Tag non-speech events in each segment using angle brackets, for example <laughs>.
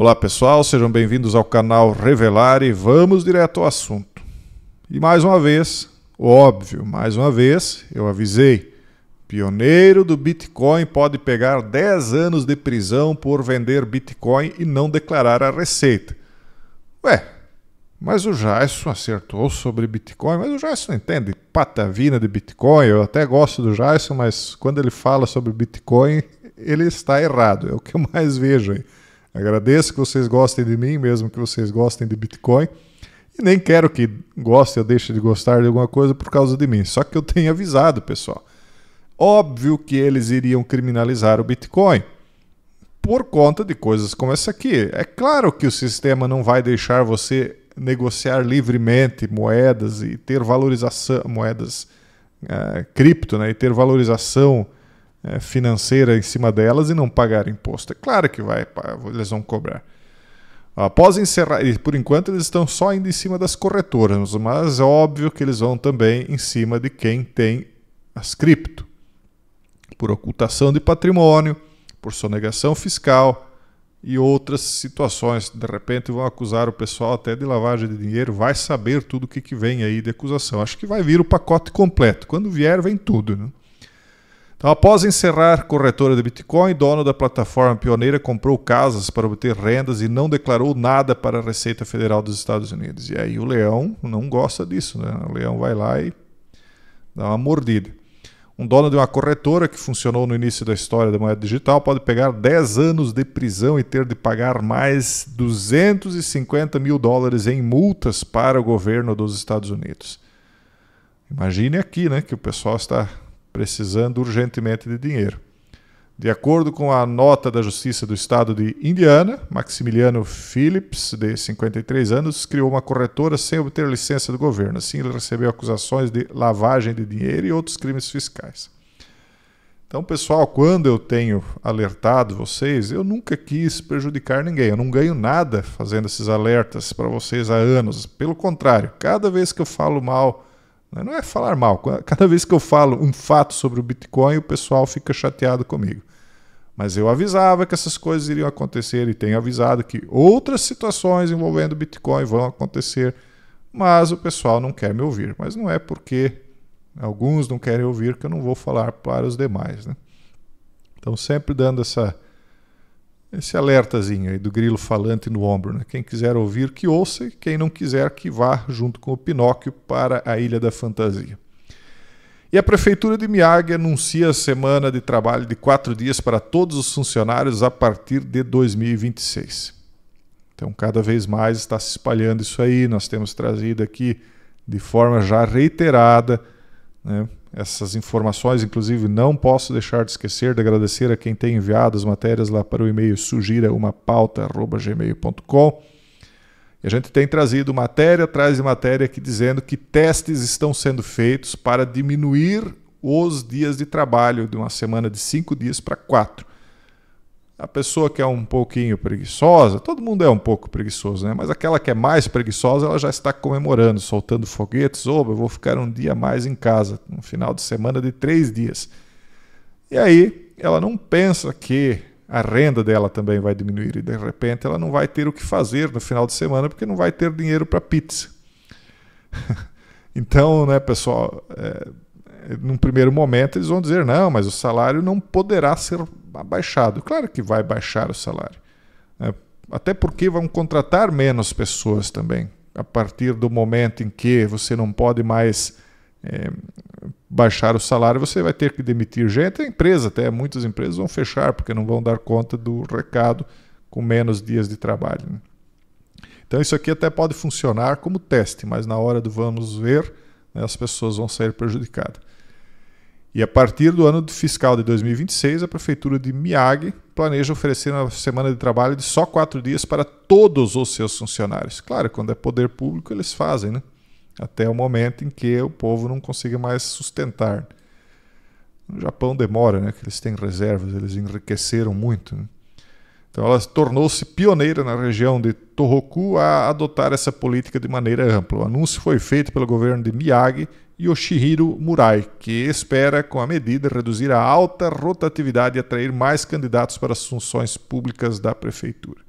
Olá pessoal, sejam bem-vindos ao canal Revelar e vamos direto ao assunto. E mais uma vez, óbvio, mais uma vez, eu avisei: pioneiro do Bitcoin pode pegar 10 anos de prisão por vender Bitcoin e não declarar a receita. Ué, mas o Jason acertou sobre Bitcoin, mas o não entende patavina de Bitcoin. Eu até gosto do Jason, mas quando ele fala sobre Bitcoin, <laughs> ele está errado. É o que eu mais vejo aí. Agradeço que vocês gostem de mim, mesmo que vocês gostem de Bitcoin. E nem quero que goste ou deixe de gostar de alguma coisa por causa de mim. Só que eu tenho avisado, pessoal. Óbvio que eles iriam criminalizar o Bitcoin por conta de coisas como essa aqui. É claro que o sistema não vai deixar você negociar livremente moedas e ter valorização, moedas eh, cripto, né, e ter valorização é, financeira em cima delas e não pagar imposto. É claro que vai, eles vão cobrar. Após encerrar, e por enquanto eles estão só indo em cima das corretoras, mas é óbvio que eles vão também em cima de quem tem as cripto, por ocultação de patrimônio, por sonegação fiscal e outras situações. De repente vão acusar o pessoal até de lavagem de dinheiro, vai saber tudo o que, que vem aí de acusação. Acho que vai vir o pacote completo. Quando vier, vem tudo. Né? Então, após encerrar corretora de Bitcoin, dono da plataforma pioneira comprou casas para obter rendas e não declarou nada para a Receita Federal dos Estados Unidos. E aí o leão não gosta disso, né? O leão vai lá e dá uma mordida. Um dono de uma corretora que funcionou no início da história da moeda digital pode pegar 10 anos de prisão e ter de pagar mais 250 mil dólares em multas para o governo dos Estados Unidos. Imagine aqui, né, que o pessoal está precisando urgentemente de dinheiro. De acordo com a nota da Justiça do Estado de Indiana, Maximiliano Phillips, de 53 anos, criou uma corretora sem obter licença do governo. Assim, ele recebeu acusações de lavagem de dinheiro e outros crimes fiscais. Então, pessoal, quando eu tenho alertado vocês, eu nunca quis prejudicar ninguém. Eu não ganho nada fazendo esses alertas para vocês há anos. Pelo contrário, cada vez que eu falo mal né? Não é falar mal. Cada vez que eu falo um fato sobre o Bitcoin, o pessoal fica chateado comigo. Mas eu avisava que essas coisas iriam acontecer e tenho avisado que outras situações envolvendo Bitcoin vão acontecer, mas o pessoal não quer me ouvir. Mas não é porque alguns não querem ouvir que eu não vou falar para os demais. Né? Então, sempre dando essa esse alertazinho aí do grilo falante no ombro. Né? Quem quiser ouvir, que ouça, quem não quiser, que vá junto com o Pinóquio para a Ilha da Fantasia. E a Prefeitura de Miyagi anuncia a semana de trabalho de quatro dias para todos os funcionários a partir de 2026. Então, cada vez mais está se espalhando isso aí, nós temos trazido aqui de forma já reiterada né, essas informações. Inclusive, não posso deixar de esquecer de agradecer a quem tem enviado as matérias lá para o e-mail sugiraumapauta@gmail.com E a gente tem trazido matéria atrás de matéria aqui dizendo que testes estão sendo feitos para diminuir os dias de trabalho de uma semana de cinco dias para quatro. A pessoa que é um pouquinho preguiçosa, todo mundo é um pouco preguiçoso, né? Mas aquela que é mais preguiçosa, ela já está comemorando, soltando foguetes. Oba, eu vou ficar um dia mais em casa, um final de semana de três dias. E aí, ela não pensa que a renda dela também vai diminuir e de repente ela não vai ter o que fazer no final de semana porque não vai ter dinheiro para pizza. <laughs> então, né, pessoal, é, num primeiro momento eles vão dizer: não, mas o salário não poderá ser abaixado. Claro que vai baixar o salário. Né? até porque vão contratar menos pessoas também. A partir do momento em que você não pode mais é, baixar o salário, você vai ter que demitir gente. A empresa, até muitas empresas vão fechar porque não vão dar conta do recado com menos dias de trabalho. Né? Então, isso aqui até pode funcionar como teste, mas na hora do vamos ver, né, as pessoas vão sair prejudicadas. E a partir do ano fiscal de 2026, a Prefeitura de Miyagi planeja oferecer uma semana de trabalho de só quatro dias para todos os seus funcionários. Claro, quando é poder público, eles fazem, né? Até o momento em que o povo não consiga mais sustentar. No Japão demora, né? Que eles têm reservas, eles enriqueceram muito. Né? Então ela tornou-se pioneira na região de Tohoku a adotar essa política de maneira ampla. O anúncio foi feito pelo governo de Miyagi Yoshihiro Murai, que espera, com a medida, reduzir a alta rotatividade e atrair mais candidatos para as funções públicas da prefeitura.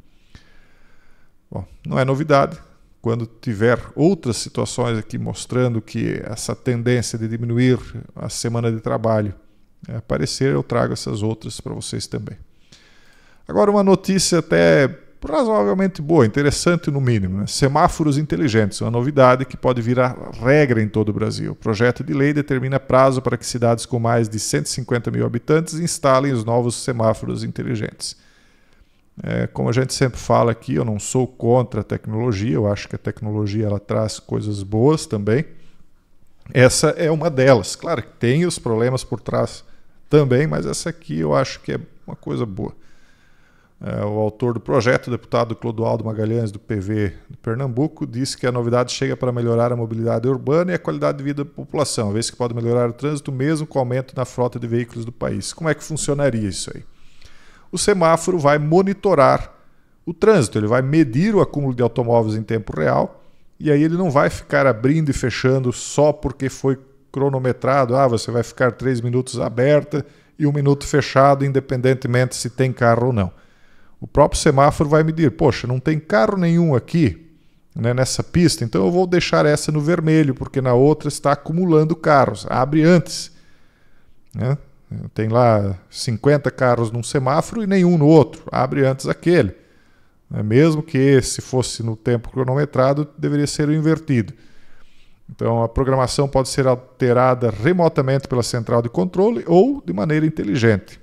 Bom, não é novidade. Quando tiver outras situações aqui mostrando que essa tendência de diminuir a semana de trabalho é, aparecer, eu trago essas outras para vocês também. Agora, uma notícia até razoavelmente boa, interessante no mínimo. Né? Semáforos inteligentes, uma novidade que pode virar regra em todo o Brasil. O projeto de lei determina prazo para que cidades com mais de 150 mil habitantes instalem os novos semáforos inteligentes. É, como a gente sempre fala aqui, eu não sou contra a tecnologia, eu acho que a tecnologia ela traz coisas boas também. Essa é uma delas. Claro que tem os problemas por trás também, mas essa aqui eu acho que é uma coisa boa. É, o autor do projeto, o deputado Clodoaldo Magalhães, do PV do Pernambuco, disse que a novidade chega para melhorar a mobilidade urbana e a qualidade de vida da população, vez que pode melhorar o trânsito mesmo com aumento na frota de veículos do país. Como é que funcionaria isso aí? O semáforo vai monitorar o trânsito, ele vai medir o acúmulo de automóveis em tempo real e aí ele não vai ficar abrindo e fechando só porque foi cronometrado. Ah, você vai ficar três minutos aberta e um minuto fechado, independentemente se tem carro ou não o próprio semáforo vai medir, poxa, não tem carro nenhum aqui né, nessa pista, então eu vou deixar essa no vermelho, porque na outra está acumulando carros. Abre antes. Né? Tem lá 50 carros num semáforo e nenhum no outro. Abre antes aquele. Né? Mesmo que esse fosse no tempo cronometrado, deveria ser invertido. Então, a programação pode ser alterada remotamente pela central de controle ou de maneira inteligente.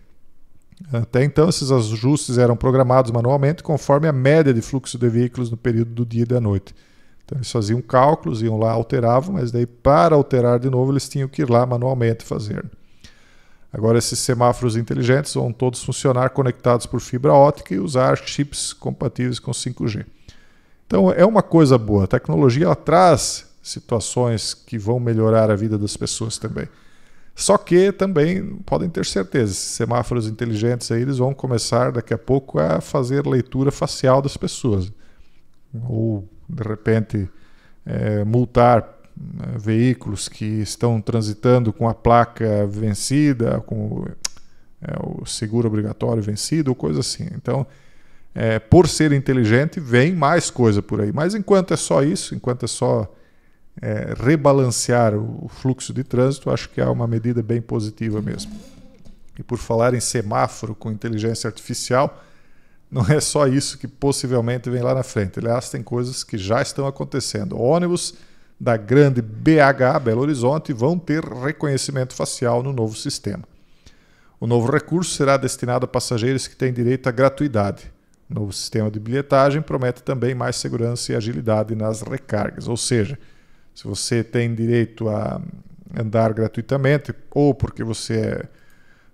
Até então, esses ajustes eram programados manualmente conforme a média de fluxo de veículos no período do dia e da noite. Então, eles faziam cálculos, iam lá, alteravam, mas daí, para alterar de novo, eles tinham que ir lá manualmente fazer. Agora, esses semáforos inteligentes vão todos funcionar conectados por fibra ótica e usar chips compatíveis com 5G. Então, é uma coisa boa. A tecnologia traz situações que vão melhorar a vida das pessoas também. Só que também podem ter certeza, esses semáforos inteligentes aí, eles vão começar daqui a pouco a fazer leitura facial das pessoas. Ou, de repente, é, multar é, veículos que estão transitando com a placa vencida, com é, o seguro obrigatório vencido, ou coisa assim. Então, é, por ser inteligente, vem mais coisa por aí. Mas enquanto é só isso, enquanto é só é, rebalancear o fluxo de trânsito, acho que é uma medida bem positiva mesmo. E por falar em semáforo com inteligência artificial, não é só isso que possivelmente vem lá na frente. Aliás, tem coisas que já estão acontecendo. Ônibus da grande BH Belo Horizonte vão ter reconhecimento facial no novo sistema. O novo recurso será destinado a passageiros que têm direito à gratuidade. O novo sistema de bilhetagem promete também mais segurança e agilidade nas recargas, ou seja, se você tem direito a andar gratuitamente, ou porque você é,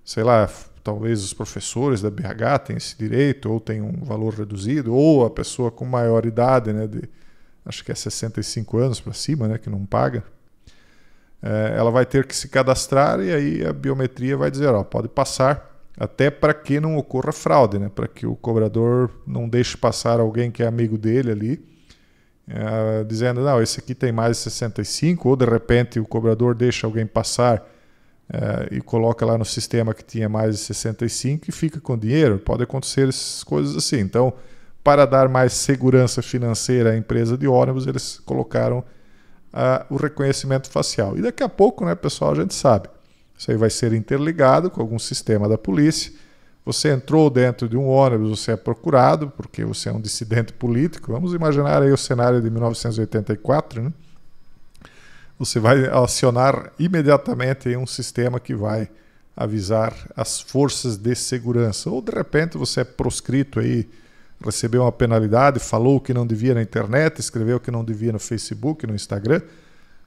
sei lá, talvez os professores da BH têm esse direito, ou tem um valor reduzido, ou a pessoa com maior idade, né, de, acho que é 65 anos para cima, né, que não paga, é, ela vai ter que se cadastrar e aí a biometria vai dizer, ó, pode passar, até para que não ocorra fraude, né, para que o cobrador não deixe passar alguém que é amigo dele ali, ah, dizendo, não, esse aqui tem mais de 65, ou de repente o cobrador deixa alguém passar eh, e coloca lá no sistema que tinha mais de 65 e fica com dinheiro. Pode acontecer essas coisas assim. Então, para dar mais segurança financeira à empresa de ônibus, eles colocaram ah, o reconhecimento facial. E daqui a pouco, né, pessoal, a gente sabe. Isso aí vai ser interligado com algum sistema da polícia você entrou dentro de um ônibus, você é procurado, porque você é um dissidente político. Vamos imaginar aí o cenário de 1984, né? Você vai acionar imediatamente um sistema que vai avisar as forças de segurança. Ou de repente você é proscrito aí, recebeu uma penalidade, falou o que não devia na internet, escreveu o que não devia no Facebook, no Instagram.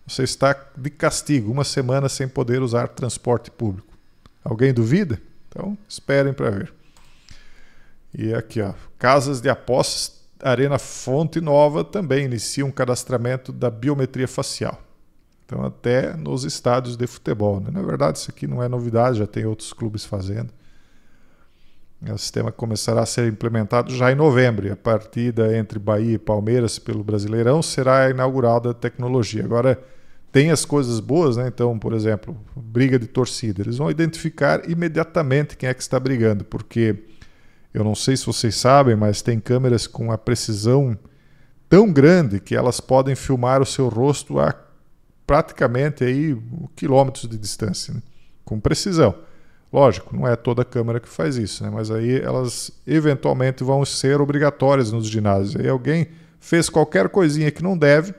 Você está de castigo, uma semana sem poder usar transporte público. Alguém duvida? Então, esperem para ver. E aqui, ó, casas de apostas Arena Fonte Nova também inicia um cadastramento da biometria facial. Então, até nos estádios de futebol. Né? Na verdade, isso aqui não é novidade, já tem outros clubes fazendo. O sistema começará a ser implementado já em novembro. a partida entre Bahia e Palmeiras pelo Brasileirão será inaugurada a tecnologia. Agora, tem as coisas boas, né? Então, por exemplo, briga de torcida, eles vão identificar imediatamente quem é que está brigando, porque eu não sei se vocês sabem, mas tem câmeras com a precisão tão grande que elas podem filmar o seu rosto a praticamente aí quilômetros de distância, né? com precisão. Lógico, não é toda câmera que faz isso, né? mas aí elas eventualmente vão ser obrigatórias nos ginásios. Aí alguém fez qualquer coisinha que não deve,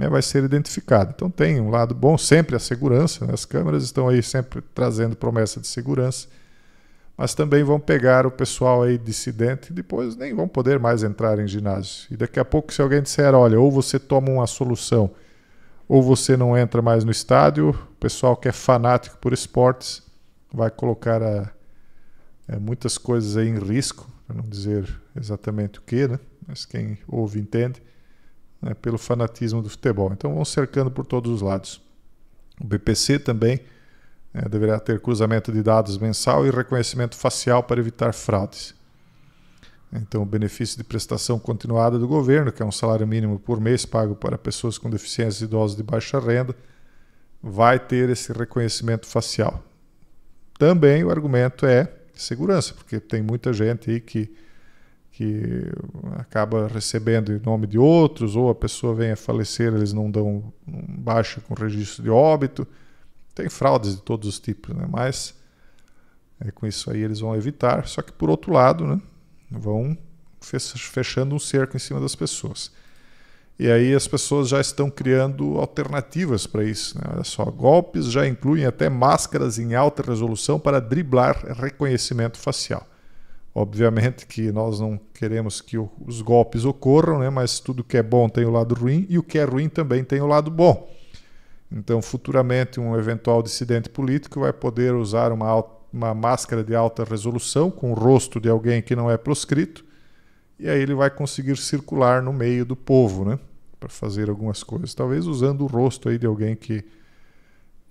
né, vai ser identificado. Então tem um lado bom sempre a segurança, né? as câmeras estão aí sempre trazendo promessa de segurança, mas também vão pegar o pessoal aí dissidente e depois nem vão poder mais entrar em ginásio. E daqui a pouco se alguém disser, olha, ou você toma uma solução, ou você não entra mais no estádio, o pessoal que é fanático por esportes vai colocar a, eh, é, eh, muitas coisas aí em risco, para não dizer exatamente o que, né? mas quem ouve entende né, pelo fanatismo do futebol. Então vão cercando por todos os lados. O BPC também né, deverá ter cruzamento de dados mensal e reconhecimento facial para evitar fraudes. Então, o benefício de prestação continuada do governo, que é um salário mínimo por mês pago para pessoas com deficiências idosas de baixa renda, vai ter esse reconhecimento facial. Também o argumento é segurança, porque tem muita gente aí que que acaba recebendo em nome de outros, ou a pessoa vem a falecer, eles não dão baixa com registro de óbito. Tem fraudes de todos os tipos, né? mas é, com isso aí eles vão evitar. Só que por outro lado, né, vão fechando um cerco em cima das pessoas. E aí as pessoas já estão criando alternativas para isso. Né? Olha só, golpes já incluem até máscaras em alta resolução para driblar reconhecimento facial. Obviamente que nós não queremos que os golpes ocorram, né? mas tudo que é bom tem o lado ruim e o que é ruim também tem o lado bom. Então, futuramente, um eventual dissidente político vai poder usar uma, uma máscara de alta resolução com o rosto de alguém que não é proscrito, e aí ele vai conseguir circular no meio do povo né? para fazer algumas coisas, talvez usando o rosto aí de alguém que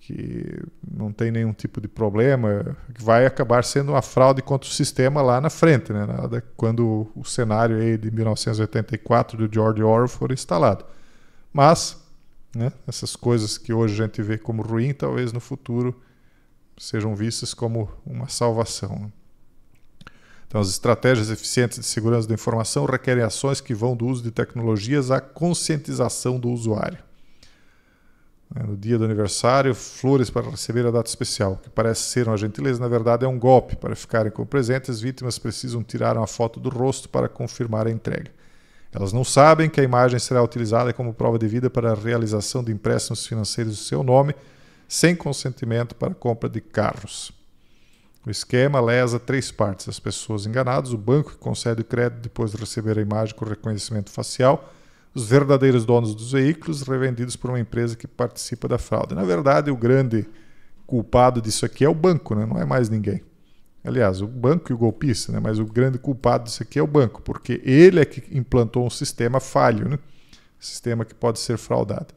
que não tem nenhum tipo de problema, que vai acabar sendo uma fraude contra o sistema lá na frente, né? Nada quando o cenário aí de 1984 do George Orwell for instalado. Mas, né, essas coisas que hoje a gente vê como ruim, talvez no futuro sejam vistas como uma salvação. Né? Então, as estratégias eficientes de segurança da informação requerem ações que vão do uso de tecnologias à conscientização do usuário. Né, no dia do aniversário, flores para receber a data especial, que parece ser uma gentileza, na verdade é um golpe. Para ficarem com presentes, vítimas precisam tirar uma foto do rosto para confirmar a entrega. Elas não sabem que a imagem será utilizada como prova de vida para a realização de empréstimos financeiros em seu nome, sem consentimento para a compra de carros. O esquema lesa três partes: as pessoas enganadas, o banco que concede o crédito depois de receber a imagem com reconhecimento facial os verdadeiros donos dos veículos revendidos por uma empresa que participa da fraude. Na verdade, o grande culpado disso aqui é o banco, né? não é mais ninguém. Aliás, o banco e o golpista, né? mas o grande culpado disso aqui é o banco, porque ele é que implantou um sistema falho, né? sistema que pode ser fraudado.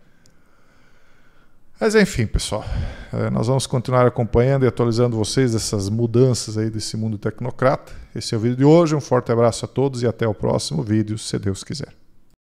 Mas enfim, pessoal, eh, nós vamos continuar acompanhando e atualizando vocês dessas mudanças aí desse mundo tecnocrata. Esse é o vídeo de hoje, um forte abraço a todos e até o próximo vídeo, se Deus quiser.